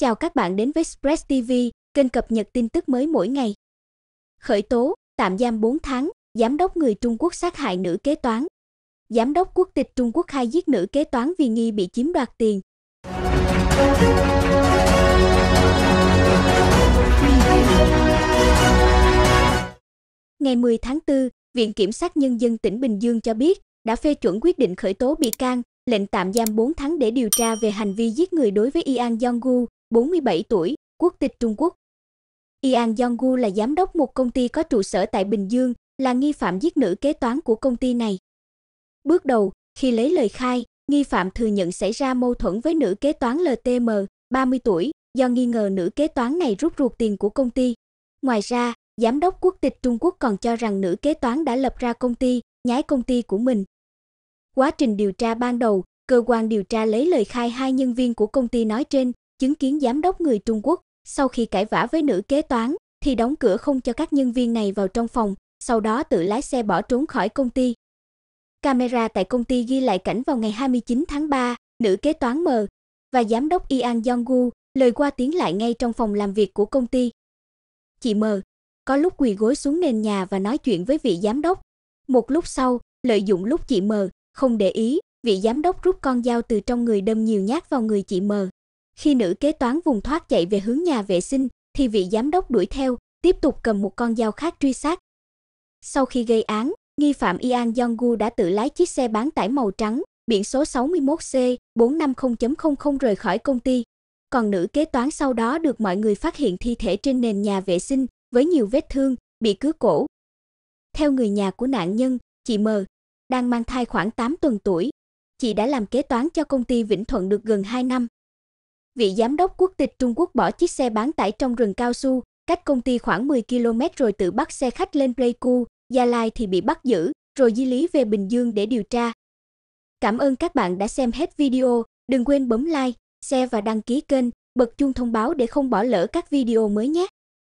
Chào các bạn đến với Express TV, kênh cập nhật tin tức mới mỗi ngày. Khởi tố, tạm giam 4 tháng, giám đốc người Trung Quốc sát hại nữ kế toán. Giám đốc quốc tịch Trung Quốc khai giết nữ kế toán vì nghi bị chiếm đoạt tiền. Ngày 10 tháng 4, Viện Kiểm sát Nhân dân tỉnh Bình Dương cho biết đã phê chuẩn quyết định khởi tố bị can, lệnh tạm giam 4 tháng để điều tra về hành vi giết người đối với Ian Yonggu. 47 tuổi, quốc tịch Trung Quốc. Ian Yonggu là giám đốc một công ty có trụ sở tại Bình Dương, là nghi phạm giết nữ kế toán của công ty này. Bước đầu, khi lấy lời khai, nghi phạm thừa nhận xảy ra mâu thuẫn với nữ kế toán LTM, 30 tuổi, do nghi ngờ nữ kế toán này rút ruột tiền của công ty. Ngoài ra, giám đốc quốc tịch Trung Quốc còn cho rằng nữ kế toán đã lập ra công ty, nhái công ty của mình. Quá trình điều tra ban đầu, cơ quan điều tra lấy lời khai hai nhân viên của công ty nói trên, chứng kiến giám đốc người Trung Quốc sau khi cãi vã với nữ kế toán thì đóng cửa không cho các nhân viên này vào trong phòng, sau đó tự lái xe bỏ trốn khỏi công ty. Camera tại công ty ghi lại cảnh vào ngày 29 tháng 3, nữ kế toán mờ và giám đốc Ian jong lời qua tiếng lại ngay trong phòng làm việc của công ty. Chị mờ có lúc quỳ gối xuống nền nhà và nói chuyện với vị giám đốc. Một lúc sau, lợi dụng lúc chị mờ không để ý, vị giám đốc rút con dao từ trong người đâm nhiều nhát vào người chị mờ khi nữ kế toán vùng thoát chạy về hướng nhà vệ sinh thì vị giám đốc đuổi theo, tiếp tục cầm một con dao khác truy sát. Sau khi gây án, nghi phạm Ian jong đã tự lái chiếc xe bán tải màu trắng, biển số 61C450.00 rời khỏi công ty. Còn nữ kế toán sau đó được mọi người phát hiện thi thể trên nền nhà vệ sinh với nhiều vết thương, bị cứa cổ. Theo người nhà của nạn nhân, chị M đang mang thai khoảng 8 tuần tuổi. Chị đã làm kế toán cho công ty Vĩnh Thuận được gần 2 năm vị giám đốc quốc tịch Trung Quốc bỏ chiếc xe bán tải trong rừng cao su, cách công ty khoảng 10 km rồi tự bắt xe khách lên Pleiku, Gia Lai thì bị bắt giữ, rồi di lý về Bình Dương để điều tra. Cảm ơn các bạn đã xem hết video, đừng quên bấm like, share và đăng ký kênh, bật chuông thông báo để không bỏ lỡ các video mới nhé.